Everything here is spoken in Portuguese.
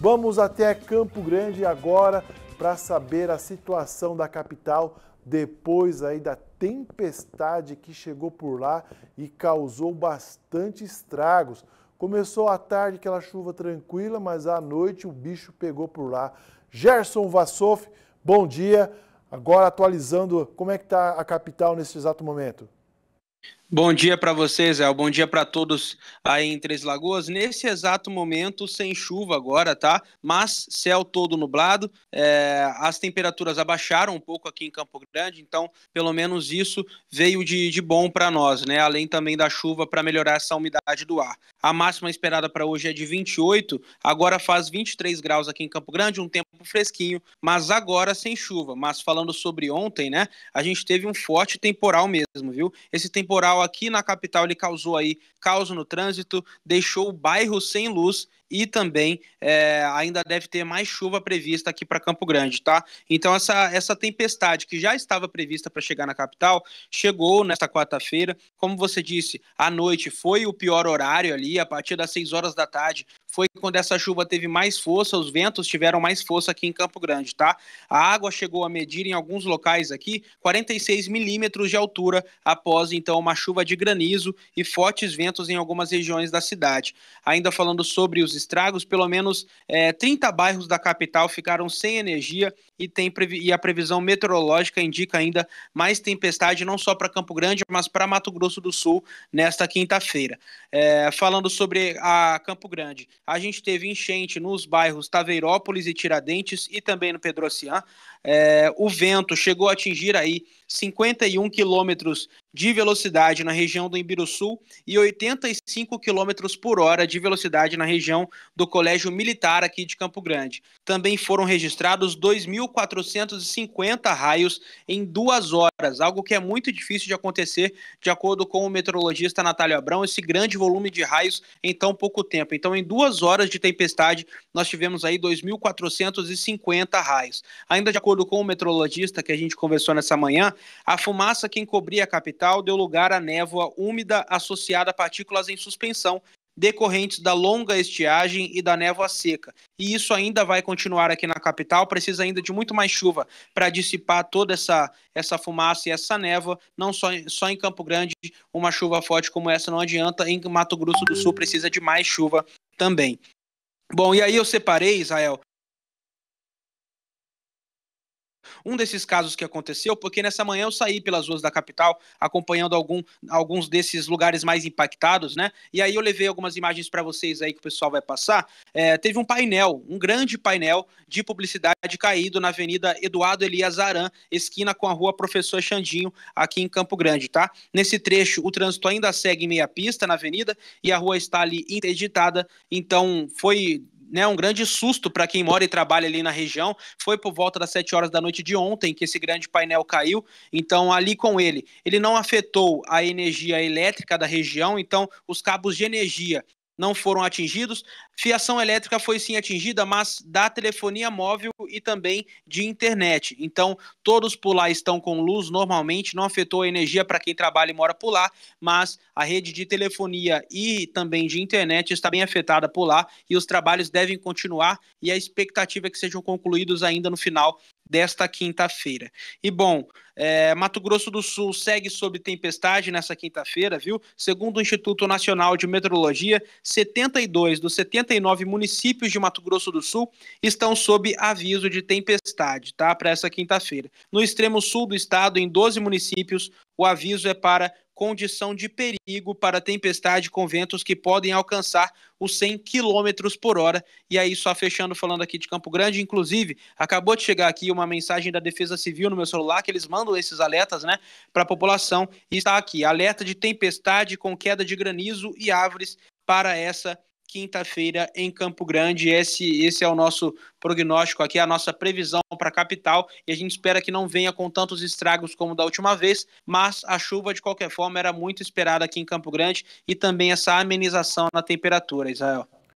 Vamos até Campo Grande agora para saber a situação da capital depois aí da tempestade que chegou por lá e causou bastante estragos. Começou à tarde aquela chuva tranquila, mas à noite o bicho pegou por lá. Gerson Vassoff, bom dia. Agora atualizando como é que está a capital nesse exato momento. Bom dia para vocês, El. Bom dia para todos aí em Três Lagoas. Nesse exato momento, sem chuva agora, tá? Mas céu todo nublado. É... as temperaturas abaixaram um pouco aqui em Campo Grande, então pelo menos isso veio de, de bom para nós, né? Além também da chuva para melhorar essa umidade do ar. A máxima esperada para hoje é de 28, agora faz 23 graus aqui em Campo Grande, um tempo fresquinho, mas agora sem chuva. Mas falando sobre ontem, né? A gente teve um forte temporal mesmo, viu? Esse temporal aqui na capital ele causou aí caos no trânsito, deixou o bairro sem luz e também é, ainda deve ter mais chuva prevista aqui para Campo Grande, tá? Então, essa, essa tempestade que já estava prevista para chegar na capital chegou nesta quarta-feira. Como você disse, à noite foi o pior horário ali, a partir das 6 horas da tarde foi quando essa chuva teve mais força, os ventos tiveram mais força aqui em Campo Grande, tá? A água chegou a medir em alguns locais aqui 46 milímetros de altura após então uma chuva de granizo e fortes ventos em algumas regiões da cidade. Ainda falando sobre os estragos, pelo menos é, 30 bairros da capital ficaram sem energia e, tem, e a previsão meteorológica indica ainda mais tempestade, não só para Campo Grande, mas para Mato Grosso do Sul nesta quinta-feira. É, falando sobre a Campo Grande, a gente teve enchente nos bairros Taveirópolis e Tiradentes e também no Pedrocian. É, o vento chegou a atingir aí 51 quilômetros de velocidade na região do Imbiruçu e 85 km por hora de velocidade na região do Colégio Militar aqui de Campo Grande. Também foram registrados 2.450 raios em duas horas horas, algo que é muito difícil de acontecer, de acordo com o meteorologista Natália Abrão, esse grande volume de raios em tão pouco tempo. Então, em duas horas de tempestade, nós tivemos aí 2.450 raios. Ainda de acordo com o meteorologista que a gente conversou nessa manhã, a fumaça que encobria a capital deu lugar à névoa úmida associada a partículas em suspensão, decorrentes da longa estiagem e da névoa seca. E isso ainda vai continuar aqui na capital, precisa ainda de muito mais chuva para dissipar toda essa, essa fumaça e essa névoa, não só, só em Campo Grande, uma chuva forte como essa não adianta, em Mato Grosso do Sul precisa de mais chuva também. Bom, e aí eu separei, Israel, um desses casos que aconteceu, porque nessa manhã eu saí pelas ruas da capital acompanhando algum, alguns desses lugares mais impactados, né? E aí eu levei algumas imagens para vocês aí que o pessoal vai passar. É, teve um painel, um grande painel de publicidade caído na Avenida Eduardo Elias Aran, esquina com a Rua Professor Xandinho, aqui em Campo Grande, tá? Nesse trecho, o trânsito ainda segue em meia pista na avenida e a rua está ali interditada, então foi né, um grande susto para quem mora e trabalha ali na região. Foi por volta das 7 horas da noite de ontem que esse grande painel caiu. Então, ali com ele, ele não afetou a energia elétrica da região, então os cabos de energia não foram atingidos. Fiação elétrica foi sim atingida, mas da telefonia móvel e também de internet. Então, todos por lá estão com luz normalmente, não afetou a energia para quem trabalha e mora por lá, mas a rede de telefonia e também de internet está bem afetada por lá e os trabalhos devem continuar e a expectativa é que sejam concluídos ainda no final desta quinta-feira. E bom, é, Mato Grosso do Sul segue sob tempestade nessa quinta-feira, viu? Segundo o Instituto Nacional de Meteorologia, 72 dos 79 municípios de Mato Grosso do Sul estão sob aviso de tempestade, tá? Para essa quinta-feira. No extremo sul do estado, em 12 municípios, o aviso é para condição de perigo para tempestade com ventos que podem alcançar os 100 km por hora. E aí, só fechando, falando aqui de Campo Grande, inclusive, acabou de chegar aqui uma mensagem da Defesa Civil no meu celular, que eles mandam esses alertas né, para a população, e está aqui: alerta de tempestade com queda de granizo e árvores para essa quinta-feira em Campo Grande. Esse, esse é o nosso prognóstico aqui, a nossa previsão para a capital. E a gente espera que não venha com tantos estragos como da última vez, mas a chuva, de qualquer forma, era muito esperada aqui em Campo Grande e também essa amenização na temperatura, Israel.